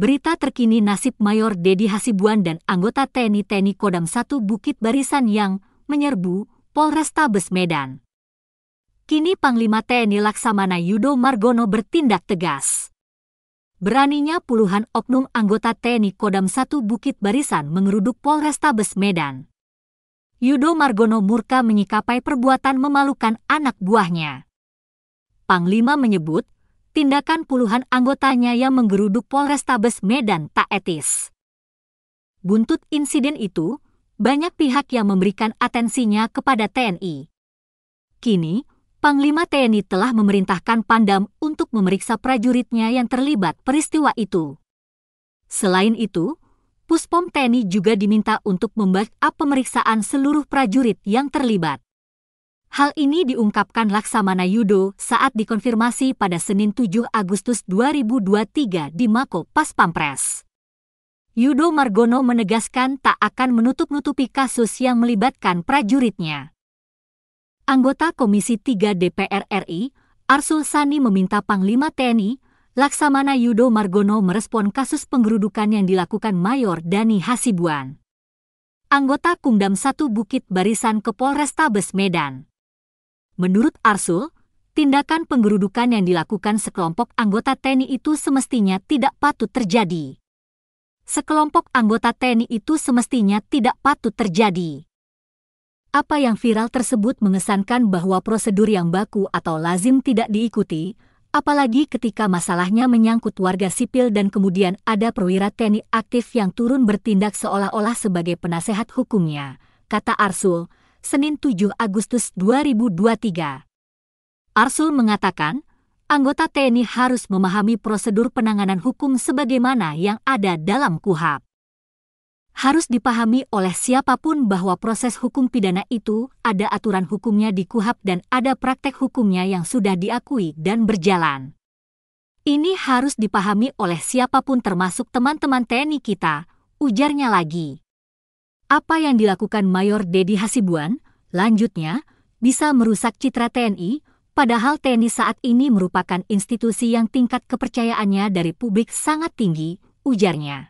Berita terkini nasib Mayor Dedi Hasibuan dan anggota TNI TNI Kodam 1 Bukit Barisan yang menyerbu Polrestabes Medan. Kini Panglima TNI Laksamana Yudo Margono bertindak tegas. Beraninya puluhan oknum anggota TNI Kodam 1 Bukit Barisan mengeruduk Polrestabes Medan. Yudo Margono murka menyikapai perbuatan memalukan anak buahnya. Panglima menyebut tindakan puluhan anggotanya yang menggeruduk Polrestabes Medan tak etis. Buntut insiden itu, banyak pihak yang memberikan atensinya kepada TNI. Kini, Panglima TNI telah memerintahkan Pandam untuk memeriksa prajuritnya yang terlibat peristiwa itu. Selain itu, Puspom TNI juga diminta untuk membackup pemeriksaan seluruh prajurit yang terlibat. Hal ini diungkapkan Laksamana Yudo saat dikonfirmasi pada Senin 7 Agustus 2023 di Mako Pas Pampres. Yudo Margono menegaskan tak akan menutup-nutupi kasus yang melibatkan prajuritnya. Anggota Komisi 3 DPR RI, Arsul Sani meminta Panglima TNI, Laksamana Yudo Margono merespon kasus penggerudukan yang dilakukan Mayor Dani Hasibuan. Anggota Kumdam 1 Bukit Barisan ke Polrestabes Medan. Menurut Arsul, tindakan penggerudukan yang dilakukan sekelompok anggota TNI itu semestinya tidak patut terjadi. Sekelompok anggota TNI itu semestinya tidak patut terjadi. Apa yang viral tersebut mengesankan bahwa prosedur yang baku atau lazim tidak diikuti, apalagi ketika masalahnya menyangkut warga sipil dan kemudian ada perwira TNI aktif yang turun bertindak seolah-olah sebagai penasehat hukumnya, kata Arsul, Senin 7 Agustus 2023. Arsul mengatakan, anggota TNI harus memahami prosedur penanganan hukum sebagaimana yang ada dalam KUHAP. Harus dipahami oleh siapapun bahwa proses hukum pidana itu ada aturan hukumnya di KUHAP dan ada praktek hukumnya yang sudah diakui dan berjalan. Ini harus dipahami oleh siapapun termasuk teman-teman TNI kita, ujarnya lagi. Apa yang dilakukan Mayor Dedi Hasibuan, lanjutnya, bisa merusak citra TNI, padahal TNI saat ini merupakan institusi yang tingkat kepercayaannya dari publik sangat tinggi, ujarnya.